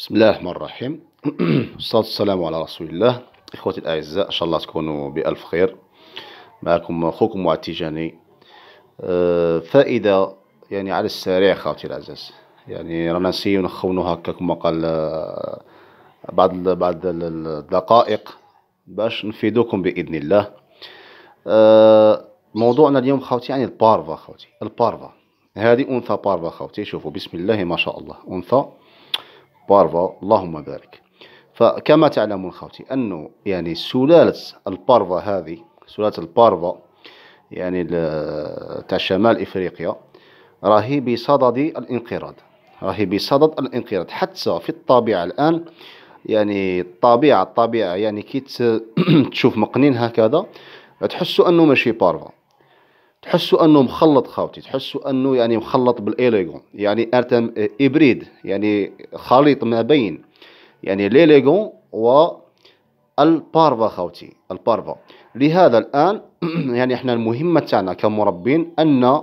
بسم الله الرحمن الرحيم الصلاة والسلام على رسول الله إخوتي الأعزاء إن شاء الله تكونوا بألف خير معكم أخوكم معتجاني آه، فائدة يعني على السريع خواتي العزاز يعني رانا نسيو نخونو هكا كما قال آه، بعض بعض الدقائق باش نفيدوكم بإذن الله آه، موضوعنا اليوم خوتي يعني البارفا خوتي البارفا هذه أنثى بارفا خوتي شوفوا بسم الله ما شاء الله أنثى بارفا اللهم بارك فكما تعلمون خوتي أنه يعني سلالة البارفا هذه سلالة البارفا يعني تاع شمال إفريقيا راهي بصدد الانقراض راهي بصدد الانقراض حتى في الطبيعة الآن يعني الطبيعة الطبيعة يعني كي تشوف مقنين هكذا تحسوا أنه ماشي بارفا تحسوا انه مخلط خاوتي تحسوا انه يعني مخلط بالاليغون يعني ارتم ابريد يعني خليط ما بين يعني ليليغون و البارفا خاوتي البارفا لهذا الان يعني احنا المهمه تاعنا كمربين ان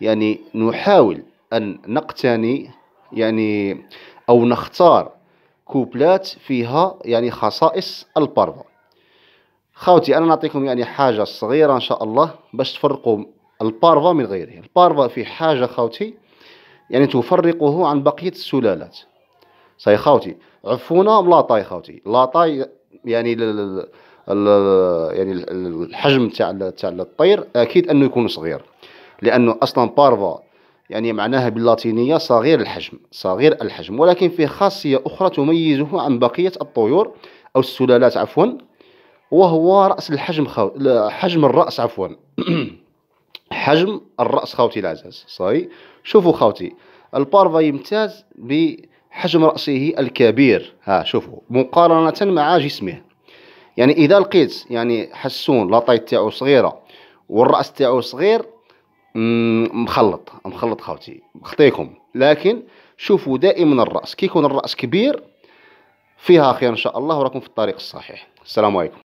يعني نحاول ان نقتني يعني او نختار كوبلات فيها يعني خصائص البارفا خاوتي انا نعطيكم يعني حاجه صغيره ان شاء الله باش تفرقوا البارفا من غيره البارفا في حاجه خاوتي يعني تفرقه عن بقيه السلالات صاي خاوتي عفونا ملاطاي خاوتي لاطاي يعني ال يعني الحجم تاع تاع الطير اكيد انه يكون صغير لانه اصلا بارفا يعني معناها باللاتينيه صغير الحجم صغير الحجم ولكن فيه خاصيه اخرى تميزه عن بقيه الطيور او السلالات عفوا وهو رأس الحجم خو... حجم الرأس عفوا حجم الرأس خوتي العزاز صاي شوفوا خوتي البارفا يمتاز بحجم رأسه الكبير ها شوفوا مقارنة مع جسمه يعني إذا لقيت يعني حسون لاطاي تاعو صغيرة والرأس تاعو صغير مخلط مخلط خوتي خطيكم لكن شوفوا دائما الرأس كي يكون الرأس كبير فيها خير إن شاء الله وراكم في الطريق الصحيح السلام عليكم